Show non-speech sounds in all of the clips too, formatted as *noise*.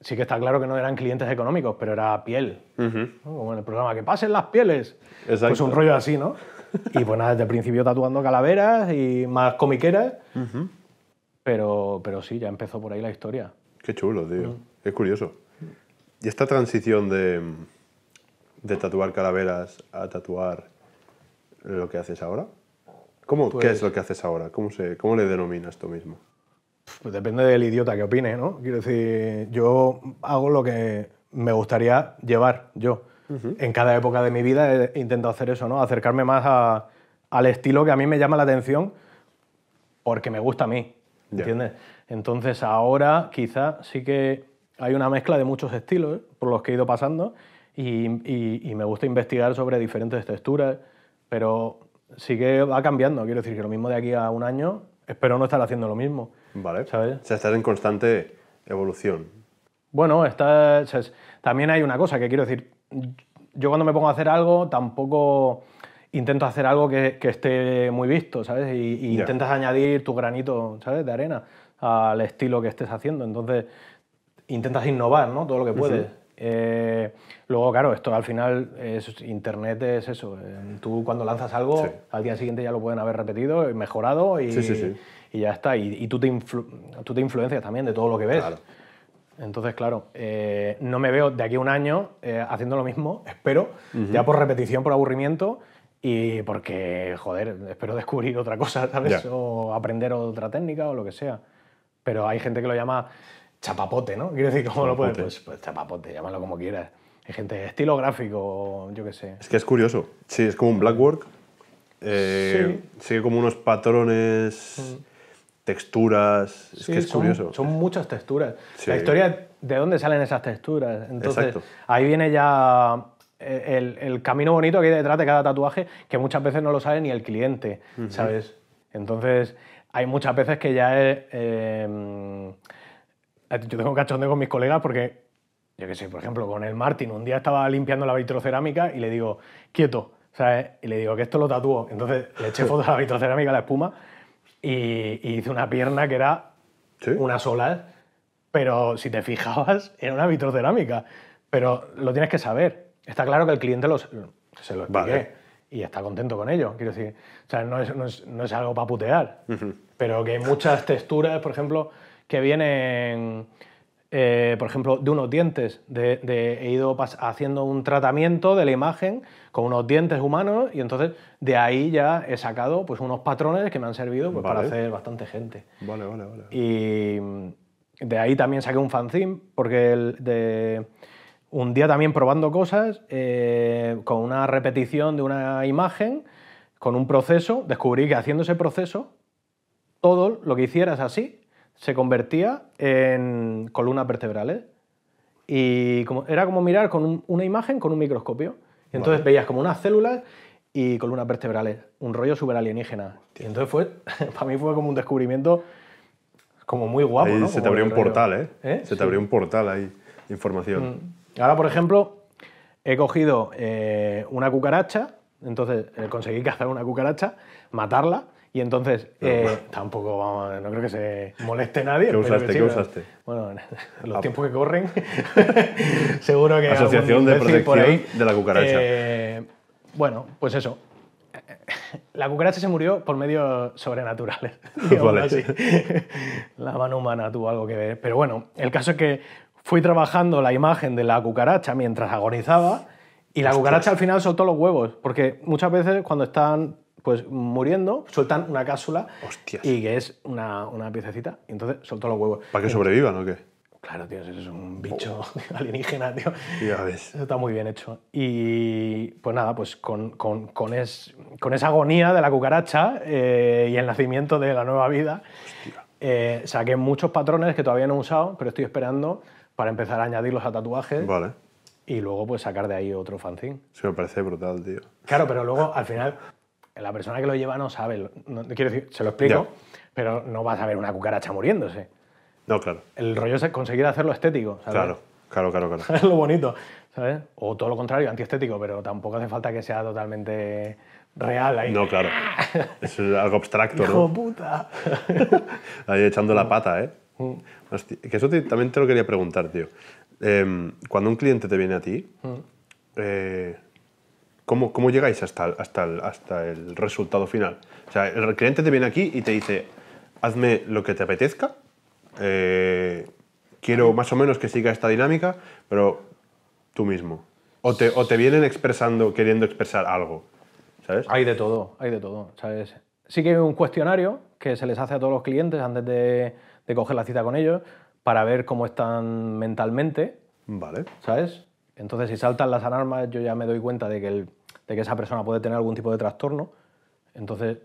Sí que está claro que no eran clientes económicos, pero era piel. Como en el programa, que pasen las pieles. es Pues un rollo así, ¿no? y pues nada, desde el principio tatuando calaveras y más comiqueras. pero, pero sí, ya empezó por ahí la historia. Qué chulo, tío. Mm. Es curioso. Y esta transición de tatuar calaveras a tatuar lo que haces ahora, ¿Cómo, ¿Qué es pues lo que haces ahora? ¿Cómo, se, ¿Cómo le denominas tú mismo? Pues depende del idiota que opine, ¿no? Quiero decir, yo hago lo que me gustaría llevar yo. En cada época de mi vida he intentado hacer eso, ¿no? Acercarme más al estilo que a mí me llama la atención porque me gusta a mí, ¿entiendes? Entonces ahora quizá sí que hay una mezcla de muchos estilos por los que he ido pasando y, y me gusta investigar sobre diferentes texturas, pero sí que va cambiando. Quiero decir que lo mismo de aquí a un año, espero no estar haciendo lo mismo. Vale. ¿Sabes? O sea, estás en constante evolución. Bueno, también hay una cosa que quiero decir. Yo cuando me pongo a hacer algo, tampoco intento hacer algo que, esté muy visto, ¿sabes? Y, intentas añadir tu granito, ¿sabes? De arena al estilo que estés haciendo. Entonces, intentas innovar, ¿no? Todo lo que puedes. Eh, luego, claro, esto al final, es, Internet es eso. Eh, tú cuando lanzas algo, al día siguiente ya lo pueden haber repetido, eh, mejorado y, ya está. Y, y tú, te tú te influencias también de todo lo que ves. Entonces, claro, no me veo de aquí a un año haciendo lo mismo, espero, ya por repetición, por aburrimiento y porque, joder, espero descubrir otra cosa, ¿sabes? O aprender otra técnica o lo que sea. Pero hay gente que lo llama chapapote, ¿no? Quiero decir, ¿cómo lo puedes? Pues, pues, chapapote, llámalo como quieras. Hay gente, estilo gráfico, yo qué sé. Es que es curioso. Sí, es como un blackwork. work. Eh, sí. Sigue como unos patrones, mm. texturas. es que es son, curioso. Son muchas texturas. La historia de dónde salen esas texturas. Entonces, Exacto. ahí viene ya eh, el, camino bonito que hay detrás de cada tatuaje, que muchas veces no lo sabe ni el cliente, ¿sabes? Entonces, hay muchas veces que ya es, eh, yo tengo cachondeo con mis colegas porque, yo qué sé, por ejemplo, con el Martín, un día estaba limpiando la vitrocerámica y le digo, quieto, ¿sabes? Y le digo que esto lo tatúo. Entonces le eché foto a la vitrocerámica, a la espuma, y, hice una pierna que era una sola, pero si te fijabas, era una vitrocerámica. Pero lo tienes que saber. Está claro que el cliente se lo expliqué y está contento con ello. Quiero decir, o sea, no es, no es, algo para putear, pero que hay muchas texturas, por ejemplo, que vienen, eh, por ejemplo, de unos dientes. he ido haciendo un tratamiento de la imagen con unos dientes humanos y entonces de ahí ya he sacado pues, unos patrones que me han servido pues, para hacer bastante gente. Vale, vale, vale. Y de ahí también saqué un fanzine porque de un día también probando cosas, eh, con una repetición de una imagen, con un proceso, descubrí que haciendo ese proceso, todo lo que hicieras así se convertía en columnas vertebrales y como, era como mirar con una imagen con un microscopio. entonces veías como unas células y columnas vertebrales, un rollo súper alienígena. Y entonces fue, *laughs* para mí fue como un descubrimiento como muy guapo. se te abrió un portal, ¿eh? ¿eh? Se te abrió un portal ahí información. Mm. Ahora, por ejemplo, he cogido eh, una cucaracha, entonces eh, conseguí *laughs* cazar una cucaracha, matarla y entonces, eh, tampoco vamos, no creo que se moleste nadie. ¿Qué usaste? ¿Qué usaste? Bueno, *laughs* los ah, tiempos que corren, *laughs* seguro que. Asociación de Protección de la Cucaracha. Eh, bueno, pues eso. *laughs* La cucaracha se murió por medios sobrenaturales. La mano humana tuvo algo que ver. Pero bueno, el caso es que fui trabajando la imagen de la cucaracha mientras agonizaba. Y la cucaracha al final soltó los huevos, porque muchas veces cuando están pues muriendo, sueltan una cápsula y que es una, una piececita, y entonces soltó los huevos. ¿Para que sobrevivan o qué? Claro, tío, es un oh. bicho *laughs* alienígena, tío. Ya ves. Eso está muy bien hecho. Y pues nada, pues con, con, esa agonía de la cucaracha eh, y el nacimiento de la nueva vida, eh, saqué muchos patrones que todavía no he usado, pero estoy esperando para empezar a añadirlos a tatuajes. Vale. Y luego, pues sacar de ahí otro fanzine. Sí, me parece brutal, tío. Claro, pero luego al final la persona que lo lleva no sabe, quiero decir, se lo explico, pero no vas a ver una cucaracha muriéndose. No, claro. El rollo es conseguir hacerlo estético, ¿sabes? Claro, claro, claro. claro. *laughs* es lo bonito, ¿sabes? O todo lo contrario, antiestético, pero tampoco hace falta que sea totalmente real ahí. No, claro. *laughs* es algo abstracto, ¿no? ¡Hijo puta! *laughs* ahí echando la pata, ¿eh? Mm. que eso también te lo quería preguntar, tío. Em, cuando un cliente te viene a ti, mm. eh, ¿Cómo, cómo llegáis hasta, hasta, el, hasta el resultado final? O sea, el cliente te viene aquí y te dice, hazme lo que te apetezca, eh, quiero más o menos que siga esta dinámica, pero tú mismo. O te, o te vienen expresando, queriendo expresar algo, ¿sabes? Hay de todo, hay de todo, ¿sabes? Sí que hay un cuestionario que se les hace a todos los clientes antes de, de coger la cita con ellos para ver cómo están mentalmente. Vale. ¿Sabes? Entonces, si saltan las alarmas, yo ya me doy cuenta de que, de que esa persona puede tener algún tipo de trastorno. Entonces...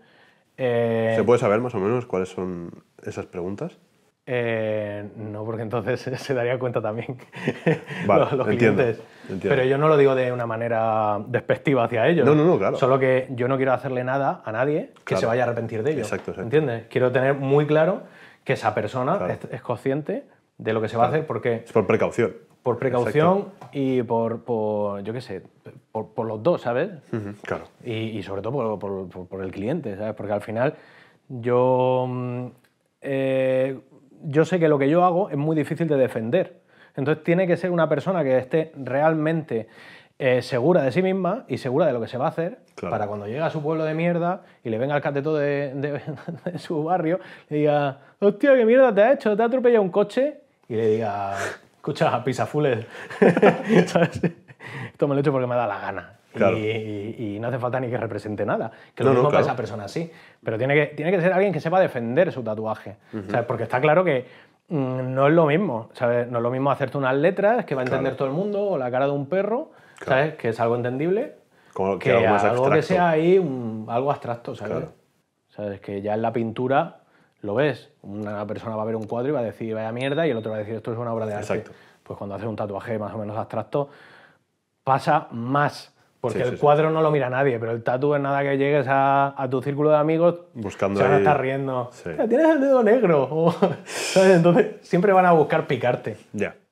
Eh, ¿Se puede saber más o menos cuáles son esas preguntas? Eh, no, porque entonces *laughs* se daría cuenta también *laughs* vale, Pero yo no lo digo de una manera despectiva hacia ellos. No, no, no, claro. Solo que yo no quiero hacerle nada a nadie que se vaya a arrepentir de ello. Exacto, sí. ¿Entiendes? Quiero tener muy claro que esa persona Es, es, consciente de lo que se va a hacer porque... Es por precaución. Por precaución y por, por, yo qué sé, por, los dos, ¿sabes? claro. Y, sobre todo por, por, el cliente, ¿sabes? Porque al final yo, mm, eh, yo sé que lo que yo hago es muy difícil de defender. Entonces tiene que ser una persona que esté realmente eh, segura de sí misma y segura de lo que se va a hacer para cuando llega a su pueblo de mierda y le venga el cateto de, *laughs* de, su barrio, le diga, hostia, qué mierda te ha hecho, te ha atropellado un coche y le diga, escucha, pisafules, *laughs* ¿sabes? Esto me lo he hecho porque me da la gana. Y, no hace falta ni que represente nada. Que lo mismo esa persona así. Pero tiene que, tiene que ser alguien que sepa defender su tatuaje. Porque está claro que mm, no es lo mismo. ¿sabes? No es lo mismo hacerte unas letras que va a entender todo el mundo o la cara de un perro, ¿sabes? que es algo entendible, que, algo, que sea ahí algo abstracto. ¿sabes? Que ya en la pintura lo ves. Una persona va a ver un cuadro y va a decir, vaya mierda, y el otro va a decir, esto es una obra de arte. Pues cuando haces un tatuaje más o menos abstracto, pasa más. Porque el cuadro no lo mira nadie, pero el tatu es nada que llegues a, tu círculo de amigos, Buscando se van a estar riendo. Tienes el dedo negro. *laughs* Entonces siempre van a buscar picarte. Ya.